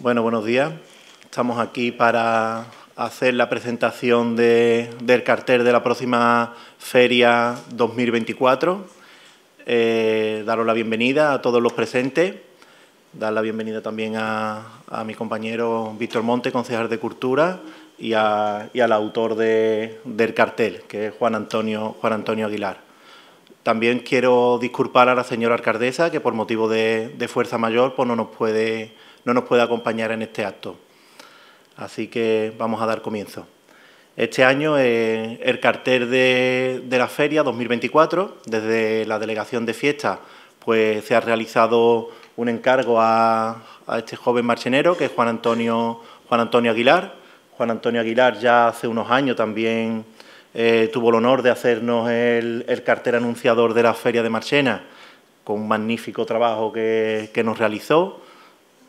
Bueno, buenos días. Estamos aquí para hacer la presentación del cartel de la próxima Feria 2024. Eh, daros la bienvenida a todos los presentes. Dar la bienvenida también a, mi compañero Víctor Monte, concejal de Cultura, y, al autor del cartel, que es Juan Antonio, Juan Antonio Aguilar. También quiero disculpar a la señora alcaldesa, que por motivo de, de fuerza mayor pues no nos puede no nos puede acompañar en este acto. Así que vamos a dar comienzo. Este año el cartel de, la feria 2024, desde la Delegación de fiesta... pues se ha realizado un encargo a, a este joven marchenero, que es Juan Antonio, Juan Antonio Aguilar. Juan Antonio Aguilar ya hace unos años también eh, tuvo el honor de hacernos el, el, cartel anunciador de la Feria de Marchena, con un magnífico trabajo que, que nos realizó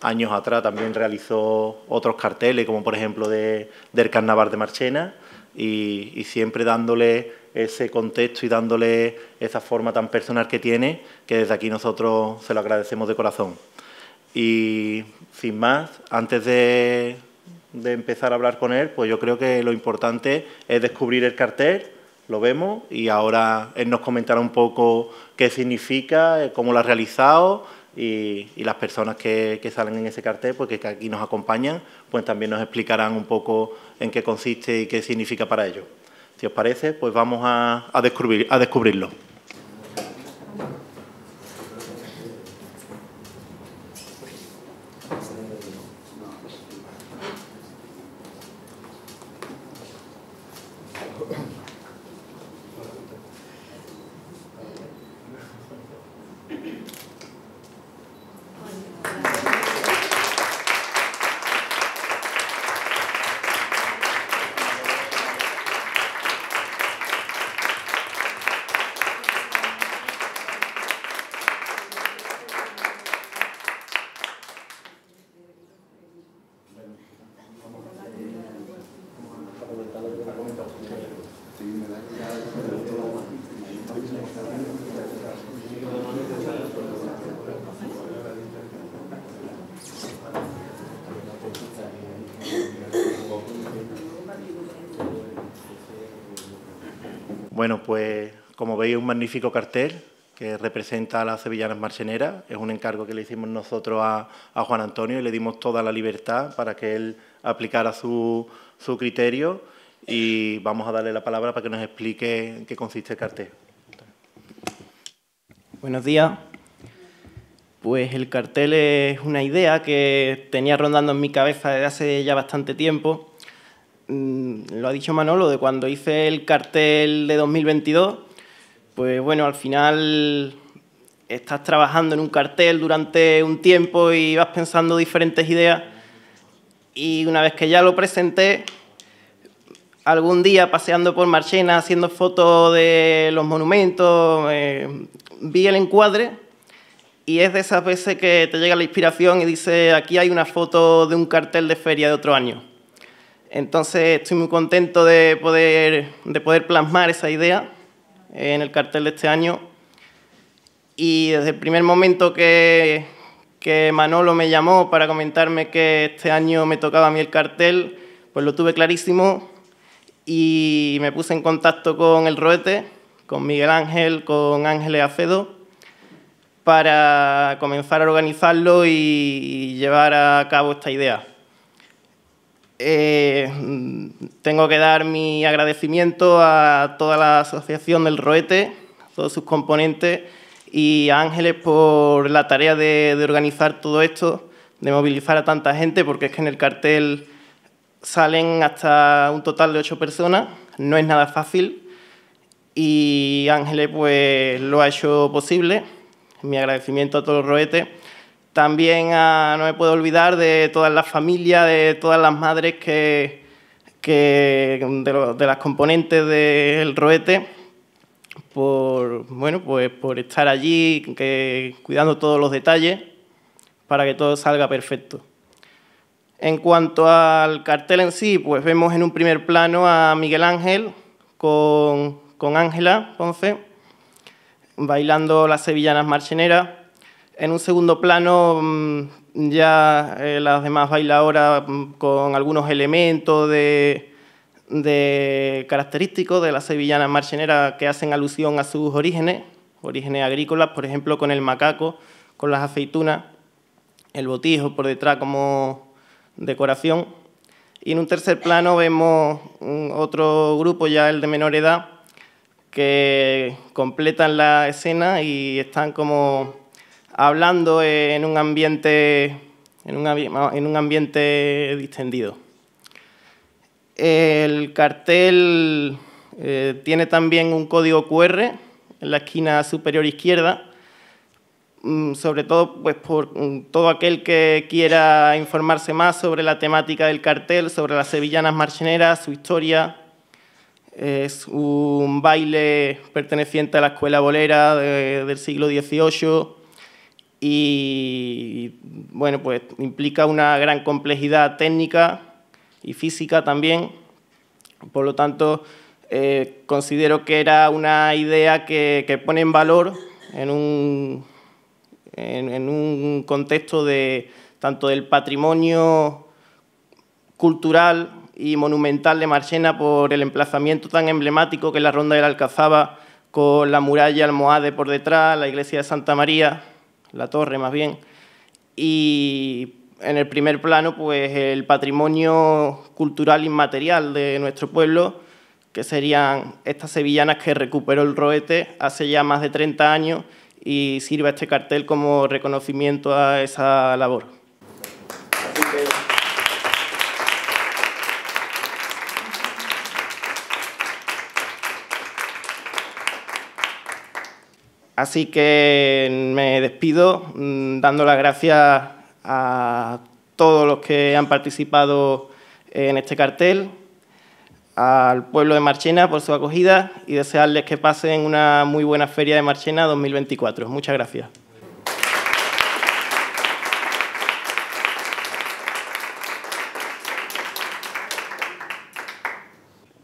años atrás también realizó otros carteles, como por ejemplo de, del Carnaval de Marchena, y, siempre dándole ese contexto y dándole esa forma tan personal que tiene, que desde aquí nosotros se lo agradecemos de corazón. Y sin más, antes de, de empezar a hablar con él, pues yo creo que lo importante es descubrir el cartel, lo vemos, y ahora él nos comentará un poco qué significa, eh, cómo lo ha realizado y, las personas que, salen en ese cartel, porque que aquí nos acompañan, pues también nos explicarán un poco en qué consiste y qué significa para ellos. Si os parece, pues vamos a, a, descubrir, a descubrirlo. Bueno, pues como veis un magnífico cartel que representa a las sevillanas marcheneras. Es un encargo que le hicimos nosotros a, Juan Antonio y le dimos toda la libertad para que él aplicara su, su criterio y vamos a darle la palabra para que nos explique en qué consiste el cartel. Buenos días. Pues el cartel es una idea que tenía rondando en mi cabeza desde hace ya bastante tiempo Mm, lo ha dicho Manolo, de cuando hice el cartel de 2022, pues bueno, al final estás trabajando en un cartel durante un tiempo y vas pensando diferentes ideas. Y una vez que ya lo presenté, algún día paseando por Marchena, haciendo fotos de los monumentos, eh, vi el encuadre y es de esas veces que te llega la inspiración y dice, aquí hay una foto de un cartel de feria de otro año entonces estoy muy contento de poder, de poder plasmar esa idea eh, en el cartel de este año. Y desde el primer momento que, que Manolo me llamó para comentarme que este año me tocaba a mí el cartel, pues lo tuve clarísimo y me puse en contacto con el Roete, con Miguel Ángel, con Ángeles Acedo, para comenzar a organizarlo y llevar a cabo esta idea. Eh, tengo que dar mi agradecimiento a toda la Asociación del Roete, todos sus componentes y a Ángeles por la tarea de, organizar todo esto, de movilizar a tanta gente, porque es que en el cartel salen hasta un total de ocho personas, no es nada fácil y Ángeles pues lo ha hecho posible. Mi agradecimiento a todos el ROETE... También ah, no me puedo olvidar de todas las familias, de todas las madres que, que de, las componentes del roete, por, bueno, pues, por estar allí, cuidando todos los detalles, para que todo salga perfecto. En cuanto al cartel en sí, pues vemos en un primer plano a Miguel Ángel con Ángela Ponce, bailando las sevillanas marcheneras, en un segundo plano, mm, ya eh, las demás bailadoras mm, con algunos elementos de, de característicos de la sevillana marchenera que hacen alusión a sus orígenes, orígenes agrícolas, por ejemplo, con el macaco, con las aceitunas, el botijo por detrás como decoración. Y en un tercer plano vemos mm, otro grupo, ya el de menor edad, que completan la escena y están como hablando en un ambiente, en un, ambiente distendido. El cartel eh, tiene también un código QR en la esquina superior izquierda, mm, sobre todo pues, por mm, todo aquel que quiera informarse más sobre la temática del cartel, sobre las sevillanas marcheneras, su historia. Es eh, un baile perteneciente a la escuela bolera del siglo XVIII, y bueno, pues implica una gran complejidad técnica y física también. Por lo tanto, eh, considero que era una idea que, pone en valor en un, contexto de tanto del patrimonio cultural y monumental de Marchena por el emplazamiento tan emblemático que la Ronda del Alcazaba con la muralla almohade por detrás, la iglesia de Santa María, la torre más bien. Y en el primer plano, pues el patrimonio cultural inmaterial de nuestro pueblo, que serían estas sevillanas que recuperó el roete hace ya más de 30 años y sirva este cartel como reconocimiento a esa labor. Así que me despido mm, dando las gracias a todos los que han participado en este cartel, al pueblo de Marchena por su acogida y desearles que pasen una muy buena feria de Marchena 2024. Muchas gracias.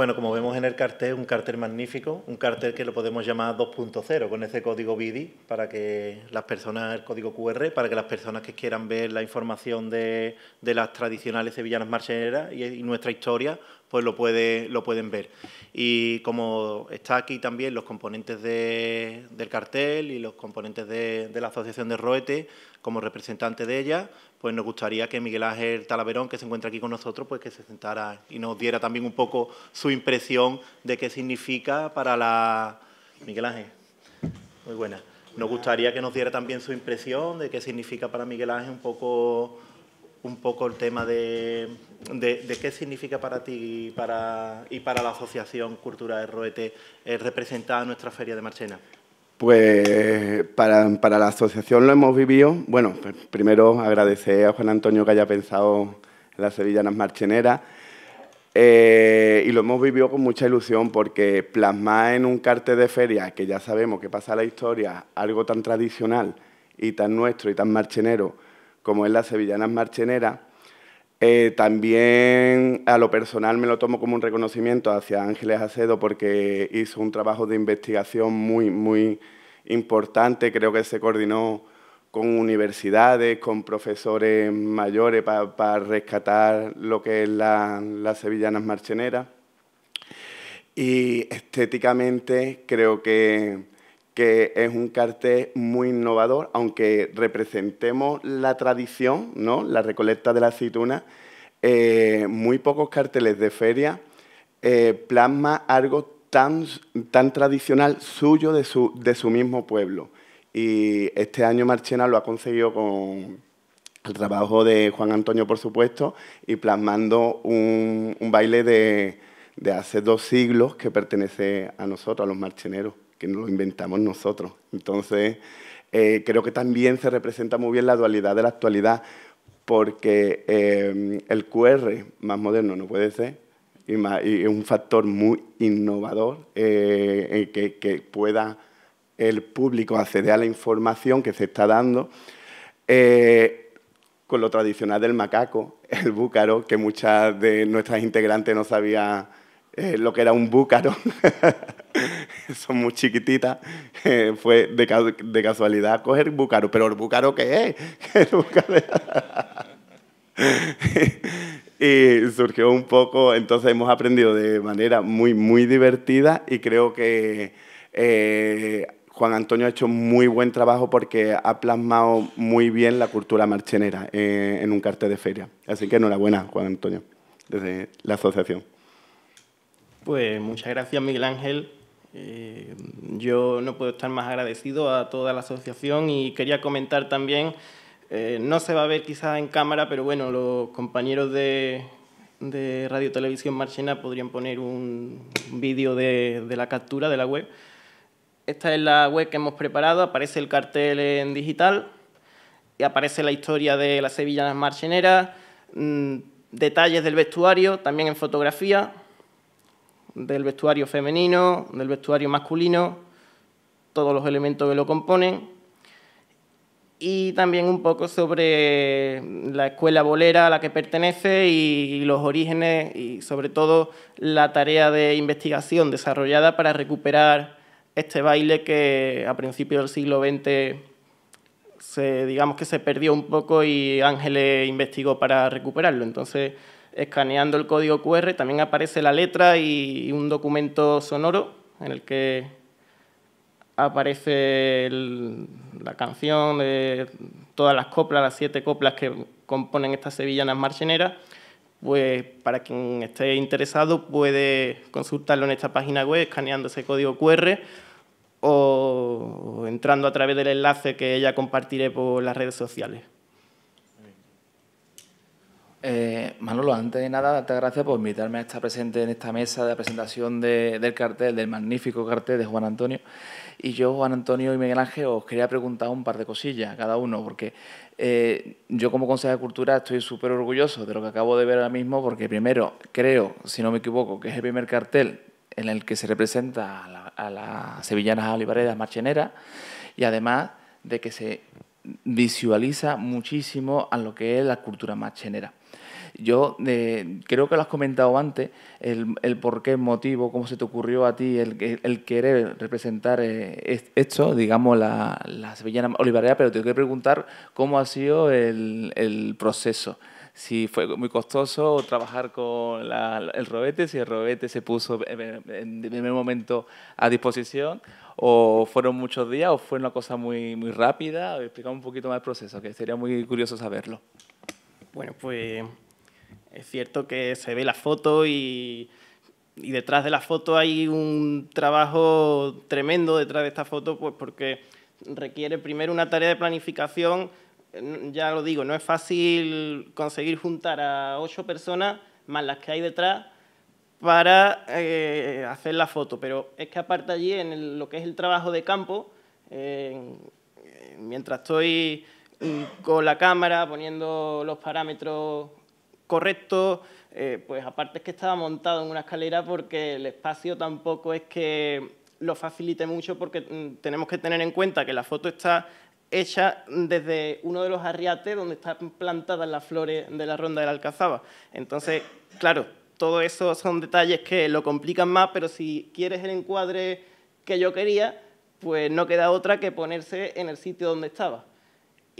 Bueno, como vemos en el cartel, un cartel magnífico, un cartel que lo podemos llamar 2.0 con ese código BIDI para que las personas, el código QR, para que las personas que quieran ver la información de, las tradicionales sevillanas marcheneras y, nuestra historia, pues lo, pueden ver. Y como está aquí también los componentes del cartel y los componentes de, la Asociación de Roete como representante de ella, pues nos gustaría que Miguel Ángel Talaverón, que se encuentra aquí con nosotros, pues que se sentara y nos diera también un poco su impresión de qué significa para la... Miguel Ángel, muy buena. Nos gustaría que nos diera también su impresión de qué significa para Miguel Ángel un poco, un poco el tema de, de, qué significa para ti y para, y para la Asociación Cultura de Roete eh, representar nuestra Feria de Marchena. Pues para, la asociación lo hemos vivido. Bueno, pues, primero agradecer a Juan Antonio que haya pensado en las Sevillanas Marcheneras. Eh, y lo hemos vivido con mucha ilusión porque plasmar en un cartel de feria, que ya sabemos que pasa la historia, algo tan tradicional y tan nuestro y tan marchenero como es las Sevillanas Marcheneras, eh, también a lo personal me lo tomo como un reconocimiento hacia Ángeles Acedo porque hizo un trabajo de investigación muy, muy importante. Creo que se coordinó con universidades, con profesores mayores para rescatar lo que es las sevillanas marcheneras. Y estéticamente creo que que es un cartel muy innovador, aunque representemos la tradición, ¿no? la recolecta de la aceituna, eh, muy pocos carteles de feria eh, plasma algo tan, tradicional suyo de su, mismo pueblo. Y este año Marchena lo ha conseguido con, el trabajo de Juan Antonio, por supuesto, y plasmando un, baile de, hace dos siglos que pertenece a nosotros, a los marcheneros que lo inventamos nosotros. Entonces, eh, creo que también se representa muy bien la dualidad de la actualidad, porque eh, el QR más moderno no puede ser y, es un factor muy innovador eh, que, pueda el público acceder a la información que se está dando con lo tradicional del macaco, el búcaro, que muchas de nuestras integrantes no sabían lo que era un búcaro. son muy chiquititas, eh, fue de, casualidad coger Búcaro. ¿Pero el Búcaro qué es? y surgió un poco, entonces hemos aprendido de manera muy, muy divertida y creo que eh, Juan Antonio ha hecho muy buen trabajo porque ha plasmado muy bien la cultura marchenera eh, en un cartel de feria. Así que enhorabuena, Juan Antonio, desde la asociación. Pues muchas gracias, Miguel Ángel, eh, yo no puedo estar más agradecido a toda la asociación y quería comentar también, eh, no se va a ver quizás en cámara, pero bueno, los compañeros de, Radio Televisión Marchena podrían poner un vídeo de, la captura de la web. Esta es la web que hemos preparado, aparece el cartel en digital y aparece la historia de las sevillanas marcheneras, mm, detalles del vestuario, también en fotografía, del vestuario femenino, del vestuario masculino, todos los elementos que lo componen, y también un poco sobre la escuela bolera a la que pertenece y, los orígenes y sobre todo la tarea de investigación desarrollada para recuperar este baile que a principios del siglo XX se, digamos que se perdió un poco y Ángeles investigó para recuperarlo. Entonces, escaneando el código QR también aparece la letra y un documento sonoro en el que aparece la canción, de todas las coplas, las siete coplas que componen estas sevillanas marcheneras, pues para quien esté interesado puede consultarlo en esta página web escaneando ese código QR o entrando a través del enlace que ella compartiré por las redes sociales. Eh, Manolo, antes de nada, darte gracias por invitarme a estar presente en esta mesa de presentación del cartel, del magnífico cartel de Juan Antonio. Y yo, Juan Antonio y Miguel Ángel, os quería preguntar un par de cosillas cada uno, porque eh, yo como Consejo de Cultura estoy súper orgulloso de lo que acabo de ver ahora mismo, porque primero, creo, si no me equivoco, que es el primer cartel en el que se representa a las la, sevillanas olivaredas marcheneras y además de que se visualiza muchísimo a lo que es la cultura marchenera. Yo eh, creo que lo has comentado antes, el, el, por qué, motivo, cómo se te ocurrió a ti el, el querer representar eh, esto, digamos, la, la sevillana olivarera, pero te quiero preguntar cómo ha sido el, el proceso si fue muy costoso trabajar con el robete, si el robete se puso en, el primer momento a disposición, o fueron muchos días, o fue una cosa muy, muy rápida. Explicar un poquito más el proceso, que sería muy curioso saberlo. Bueno, pues es cierto que se ve la foto y, detrás de la foto hay un trabajo tremendo detrás de esta foto, pues porque requiere primero una tarea de planificación. Mm, ya lo digo, no es fácil conseguir juntar a ocho personas más las que hay detrás para eh, hacer la foto, pero es que aparte allí, en lo que es el trabajo de campo, mientras estoy mm, con la cámara poniendo los parámetros correcto, eh, pues aparte es que estaba montado en una escalera porque el espacio tampoco es que lo facilite mucho porque mm, tenemos que tener en cuenta que la foto está hecha desde uno de los arriates donde están plantadas las flores de la ronda del Alcazaba. Entonces, claro, todo eso son detalles que lo complican más, pero si quieres el encuadre que yo quería, pues no queda otra que ponerse en el sitio donde estaba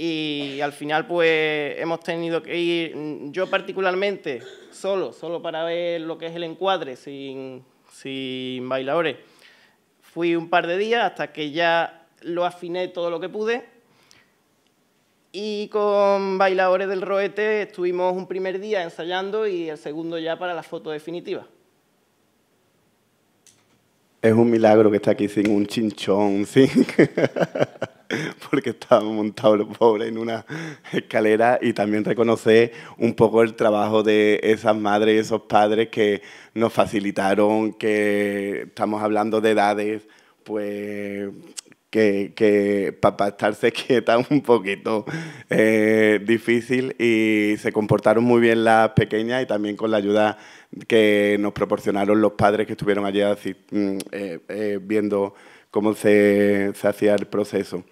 y al final pues hemos tenido que ir, yo particularmente, solo, solo para ver lo que es el encuadre, sin, sin bailadores. Fui un par de días hasta que ya lo afiné todo lo que pude y con bailadores del roete estuvimos un primer día ensayando y el segundo ya para la foto definitiva. Es un milagro que está aquí sin un chinchón, sí. porque estaba montado el pobre en una escalera y también reconocer un poco el trabajo de esas madres y esos padres que nos facilitaron, que estamos hablando de edades, pues que, para estarse quieta un poquito eh, difícil y se comportaron muy bien las pequeñas y también con la ayuda que nos proporcionaron los padres que estuvieron allí mm, eh, eh, viendo cómo se hacía el proceso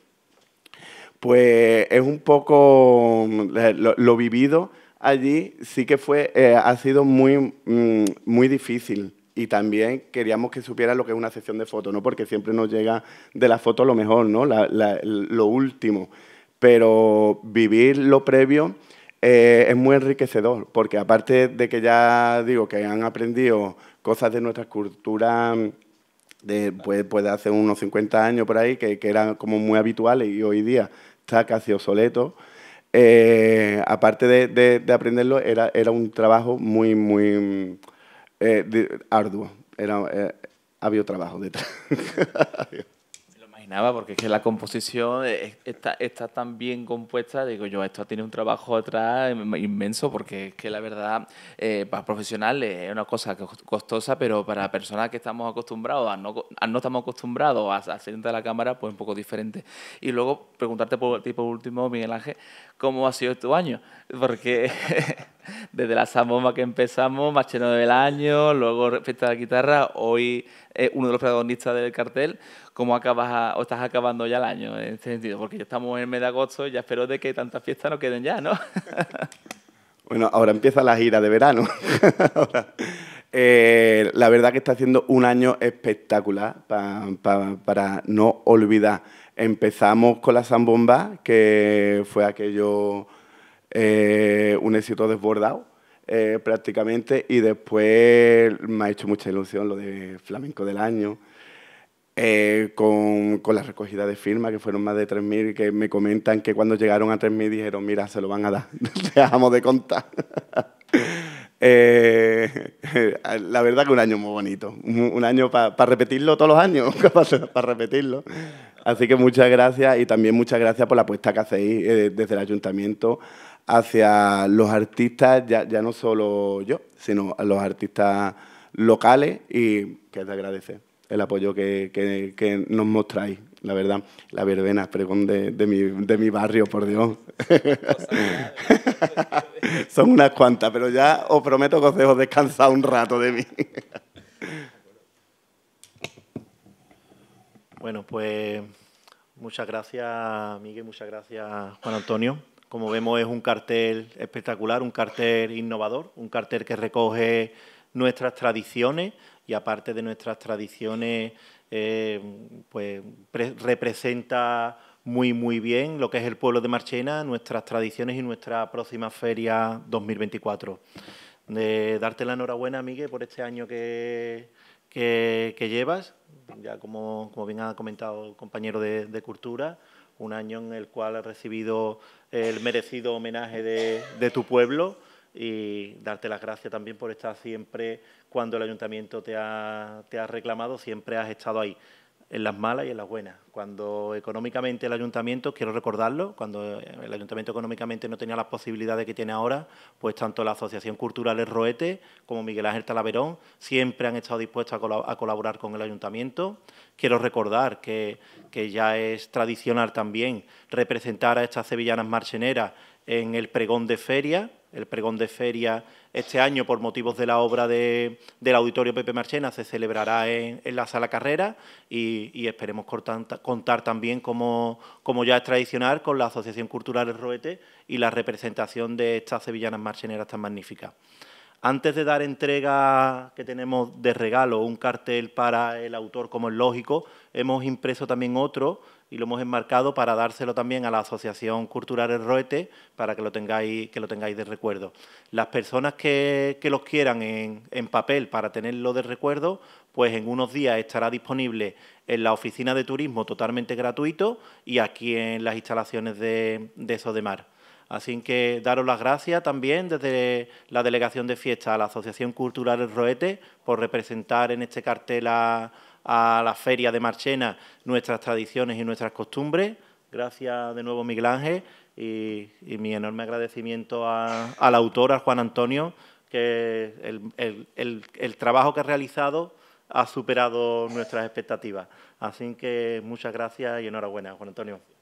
pues es un poco lo, vivido allí sí que fue, eh, ha sido muy, mm, muy difícil y también queríamos que supiera lo que es una sesión de fotos, ¿no? porque siempre nos llega de la foto lo mejor, ¿no? lo último. Pero vivir lo previo eh, es muy enriquecedor, porque aparte de que ya digo que han aprendido cosas de nuestra cultura de, pues, pues hace unos 50 años por ahí, que, que, eran como muy habituales y hoy día está casi obsoleto. Eh, aparte de, de, aprenderlo, era, era un trabajo muy, muy eh, arduo. Era, eh, había trabajo detrás. nada, porque es que la composición e, está, está tan bien compuesta, digo yo, esto tiene un trabajo atrás inmenso, porque es que la verdad, eh, para profesionales es una cosa costosa, pero para personas que estamos acostumbrados, a no, estamos acostumbrados a, a a la cámara, pues un poco diferente. Y luego preguntarte por, tipo último, Miguel Ángel, ¿cómo ha sido tu año? Porque... desde la Zambomba que empezamos, Macheno del Año, luego Fiesta de la Guitarra, hoy uno de los protagonistas del cartel, ¿cómo acabas o estás acabando ya el año en este sentido? Porque ya estamos en mes de agosto y ya espero de que tantas fiestas no queden ya, ¿no? bueno, ahora empieza la gira de verano. Eh, la verdad que está haciendo un año espectacular para no olvidar. Empezamos con la zambomba, que fue aquello eh, un éxito desbordado. Eh, prácticamente y después me ha hecho mucha ilusión lo de Flamenco del Año, eh, con, la recogida de firmas, que fueron más de 3.000, que me comentan que cuando llegaron a 3.000 dijeron, mira, se lo van a dar, dejamos de contar. la verdad que un año muy bonito, un, año para repetirlo todos los años, para repetirlo. Así que muchas gracias y también muchas gracias por la apuesta que hacéis desde el ayuntamiento hacia los artistas, ya, no solo yo, sino a los artistas locales y que te agradece el apoyo que, nos mostráis, la verdad. La verbena, pregón de, mi, de mi barrio, por Dios. Son unas cuantas, pero ya os prometo que os dejo descansar un rato de mí. bueno, pues muchas gracias, Miguel, muchas gracias, Juan Antonio. Como vemos es un cartel espectacular, un cartel innovador, un cartel que recoge nuestras tradiciones y aparte de nuestras tradiciones, eh, pues representa muy, muy bien lo que es el pueblo de Marchena, nuestras tradiciones y nuestra próxima feria 2024. Eh, darte la enhorabuena, Miguel, por este año que, llevas, ya como, bien ha comentado el compañero de Cultura, un año en el cual has recibido el merecido homenaje de, tu pueblo y darte las gracias también por estar siempre, cuando el ayuntamiento te ha, te ha reclamado, siempre has estado ahí en las malas y en las buenas. Cuando económicamente el ayuntamiento, quiero recordarlo, cuando el ayuntamiento económicamente no tenía las posibilidades que tiene ahora, pues tanto la Asociación Cultural El Roete como Miguel Ángel Talaverón siempre han estado dispuestos a, colaborar con el ayuntamiento. Quiero recordar que, que ya es tradicional también representar a estas sevillanas marcheneras en el pregón de feria el pregón de feria este año, por motivos de la obra de, del Auditorio Pepe Marchena, se celebrará en, la Sala Carrera y, esperemos contar, también, como, como, ya es tradicional, con la Asociación Cultural El Roete y la representación de estas sevillanas marcheneras tan magníficas. Antes de dar entrega que tenemos de regalo, un cartel para el autor como es lógico, hemos impreso también otro y lo hemos enmarcado para dárselo también a la Asociación Cultural El Roete para que lo tengáis, que lo tengáis de recuerdo. Las personas que, los quieran en, papel para tenerlo de recuerdo, pues en unos días estará disponible en la oficina de turismo totalmente gratuito y aquí en las instalaciones de, de Sodemar. Así que daros las gracias también desde la Delegación de Fiesta a la Asociación Cultural El Roete por representar en este cartel a a la feria de Marchena nuestras tradiciones y nuestras costumbres. Gracias de nuevo, Miguel Ángel, y, mi enorme agradecimiento a, autor, autor, Juan Antonio, que el trabajo que ha realizado ha superado nuestras expectativas. Así que muchas gracias y enhorabuena, Juan Antonio.